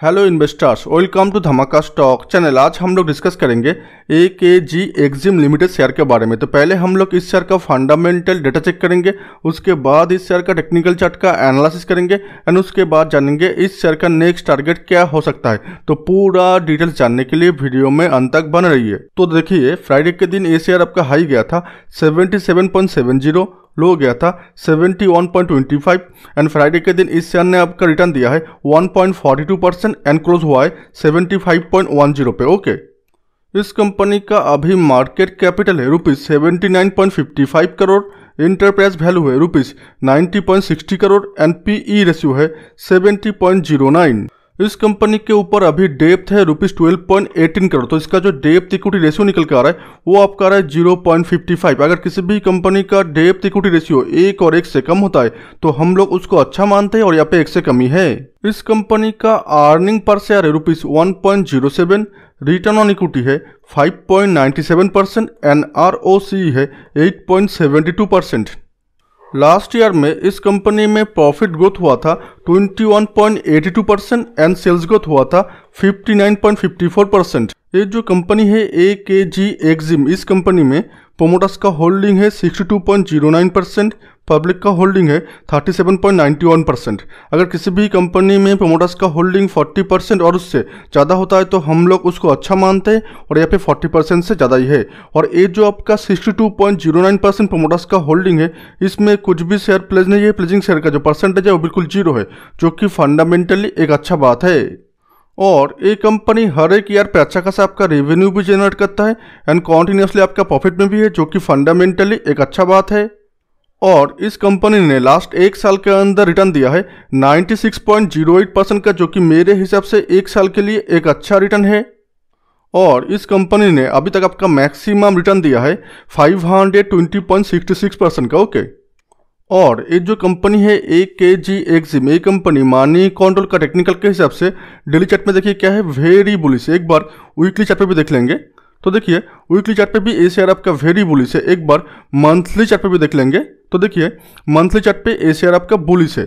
Hello investors welcome to Dhamaka stock channel आज हम लोग डिस्कस करेंगे ए के जी एक्जिम लिमिटेड शेयर के बारे में तो पहले हम लोग इस शेयर का फंडामेंटल डेटा चेक करेंगे उसके बाद इस शेयर का टेक्निकल चार्ट का एनालिसिस करेंगे एंड उसके बाद जानेंगे इस शेयर का नेक्स्ट टारगेट क्या हो सकता है तो पूरा डिटेल्स जानने के लिए वीडियो में अंत तक बन रही है तो देखिए फ्राइडे के दिन ये शेयर आपका हाई गया था सेवेंटी लो हो गया था 71.25 एंड फ्राइडे के दिन इस शेयर ने आपका रिटर्न दिया है 1.42 परसेंट एंड क्लोज हुआ है 75.10 पे ओके इस कंपनी का अभी मार्केट कैपिटल है rupees seventy crore enterprise value है rupees ninety crore and P ratio है सेवेंटी इस कंपनी के ऊपर अभी डेप्थ है rupees twelve point eighteen crore तो इसका जो डेप्थ इक्विटी रेशियो निकल के आ रहा है वो आपका आ रहा है जीरो पॉइंट फिफ्टी फाइव अगर किसी भी कंपनी का डेप्थ इक्विटी रेशियो एक और एक से कम होता है तो हम लोग उसको अच्छा मानते हैं और यहाँ पे एक से कमी है इस कंपनी का अर्निंग पर शेयर है rupees one point zero seven return on equity है five point seven percent N R O C है eight point seventy two percent last year में इस कंपनी में प्रॉफिट ग्रोथ हुआ था 21.82 परसेंट एंड सेल्स ग्रोथ हुआ था 59.54 परसेंट ये जो कंपनी है ए के जी एक्जिम इस कंपनी में प्रोमोटर्स का होल्डिंग है 62.09 परसेंट पब्लिक का होल्डिंग है 37.91 परसेंट अगर किसी भी कंपनी में प्रोमोटर्स का होल्डिंग 40 परसेंट और उससे ज़्यादा होता है तो हम लोग उसको अच्छा मानते हैं और यहाँ पे 40 परसेंट से ज़्यादा ही है और ये जो आपका 62.09 परसेंट प्रोमोटर्स का होल्डिंग है इसमें कुछ भी शेयर प्लेज नहीं है प्लेजिंग शेयर का जो परसेंटेज है वो बिल्कुल जीरो है जो कि फंडामेंटली एक अच्छा बात है और ये कंपनी हर एक ईयर पे अच्छा खासा आपका रेवेन्यू भी जनरेट करता है एंड कॉन्टीन्यूसली आपका प्रॉफिट में भी है जो कि फंडामेंटली एक अच्छा बात है और इस कंपनी ने लास्ट एक साल के अंदर रिटर्न दिया है 96.08 परसेंट का जो कि मेरे हिसाब से एक साल के लिए एक अच्छा रिटर्न है और इस कंपनी ने अभी तक आपका मैक्सिमम रिटर्न दिया है 520.66 परसेंट का ओके okay? और ये जो कंपनी है ए के जी एक्म ये कंपनी मानी कंट्रोल का टेक्निकल के हिसाब से डेली चार्ट में देखिए क्या है वेरी बुलिस एक बार वीकली चार्ट पे भी देख लेंगे तो देखिए वीकली चार्ट पे भी ए सी आपका वेरी बुलिस है एक बार मंथली चार्ट पे भी देख लेंगे तो देखिए मंथली चार्ट पे ए आपका बुलिस है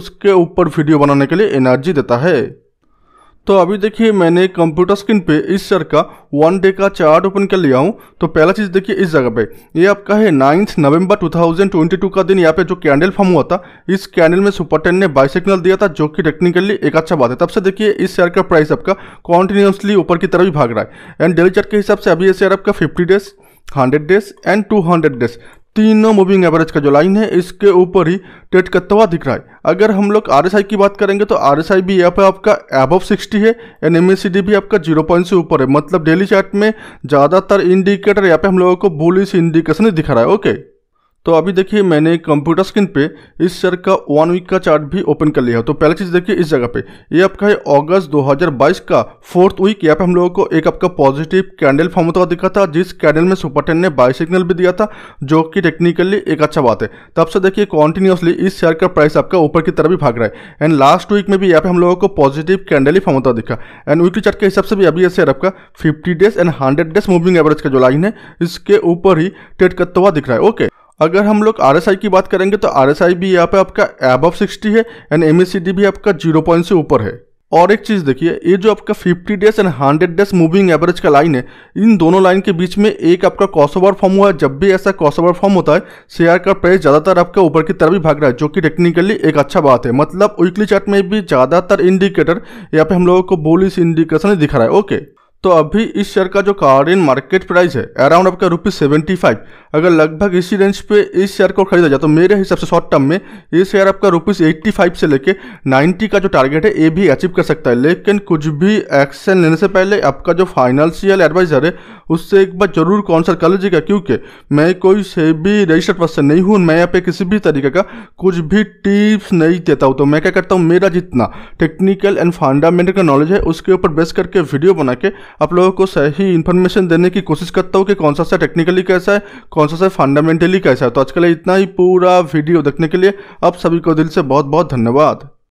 उसके ऊपर वीडियो बनाने के लिए एनर्जी देता है तो अभी देखिए मैंने कंप्यूटर स्क्रीन पे इस शेयर का वन डे का चार्ट ओपन कर लिया हूँ तो पहला चीज़ देखिए इस जगह पे ये आपका है नाइन्थ नवंबर 2022 का दिन यहाँ पे जो कैंडल फॉर्म हुआ था इस कैंडल में सुपर टेन ने बाई सिग्नल दिया था जो कि टेक्निकली एक अच्छा बात है तब से देखिए इस शेयर का प्राइस आपका कॉन्टिन्यूसली ऊपर की तरफ ही भाग रहा है एंड डेली चार्ट के हिसाब से अभी ये शेयर आपका fifty days hundred days and two days तीनों मूविंग एवरेज का जो लाइन है इसके ऊपर ही टेट कत्तवा हुआ दिख रहा है अगर हम लोग आर की बात करेंगे तो आर भी यहाँ पे आपका एबव 60 है एन एम भी आपका जीरो पॉइंट से ऊपर है मतलब डेली चार्ट में ज़्यादातर इंडिकेटर यहाँ पे हम लोगों को बुलिस इंडिकेशन ही दिखा रहा है ओके तो अभी देखिए मैंने कंप्यूटर स्क्रीन पे इस शेयर का वन वीक का चार्ट भी ओपन कर लिया है तो पहली चीज़ देखिए इस जगह पे ये आपका है अगस्त 2022 का फोर्थ वीक यहाँ पे हम लोगों को एक आपका पॉजिटिव कैंडल फॉर्म होता हुआ दिखा था जिस कैंडल में सुपर टेन ने बाई सिग्नल भी दिया था जो कि टेक्निकली एक अच्छा बात है तब से देखिए कॉन्टिन्यूसली इस शेयर का प्राइस आपका ऊपर की तरफ भी भाग रहा है एंड लास्ट वीक में भी यहाँ पे हम लोगों को पॉजिटिव कैंडल ही फॉर्म होता दिखा एंड वीकली चार्ट के हिसाब से भी अभी यह शेयर आपका fifty days and hundred days moving average का जो लाइन है इसके ऊपर ही ट्रेड करता हुआ दिख रहा है ओके अगर हम लोग आर की बात करेंगे तो आर भी यहाँ पे आपका ऑफ सिक्सटी है एंड एम भी आपका जीरो पॉइंट से ऊपर है और एक चीज़ देखिए ये जो आपका 50 days and 100 days moving average का लाइन है इन दोनों लाइन के बीच में एक आपका क्रॉसओवर फॉर्म हुआ है जब भी ऐसा क्रॉसओवर फॉर्म होता है शेयर का प्राइस ज़्यादातर आपका ऊपर की तरफ ही भाग रहा है जो कि टेक्निकली एक अच्छा बात है मतलब वीकली चार्ट में भी ज़्यादातर इंडिकेटर यहाँ पे हम लोगों को बोलिस इंडिकेशन दिखा रहा है ओके तो अभी इस शेयर का जो कारेंट मार्केट प्राइस है अराउंड आपका रुपीज सेवेंटी फाइव अगर लगभग इसी रेंज पे इस शेयर को खरीदा जाए तो मेरे हिसाब से शॉर्ट टर्म में ये शेयर आपका रुपीज़ एट्टी फाइव से लेके नाइन्टी का जो टारगेट है ये भी अचीव कर सकता है लेकिन कुछ भी एक्शन लेने से पहले आपका जो फाइनेंशियल एडवाइज़र है उससे एक बार जरूर कॉन्सल्ट कर लीजिएगा क्योंकि मैं कोई से भी रजिस्टर्ड पर्सन नहीं हूँ मैं यहाँ पे किसी भी तरीके का कुछ भी टिप्स नहीं देता हूँ तो मैं क्या करता हूँ मेरा जितना टेक्निकल एंड फंडामेंटल का नॉलेज है उसके ऊपर बेस करके वीडियो बना के आप लोगों को सही इन्फॉर्मेशन देने की कोशिश करता हूँ कि कौन सा सा टेक्निकली कैसा है कौन सा सा फंडामेंटली कैसा है तो आजकल इतना ही पूरा वीडियो देखने के लिए आप सभी को दिल से बहुत बहुत धन्यवाद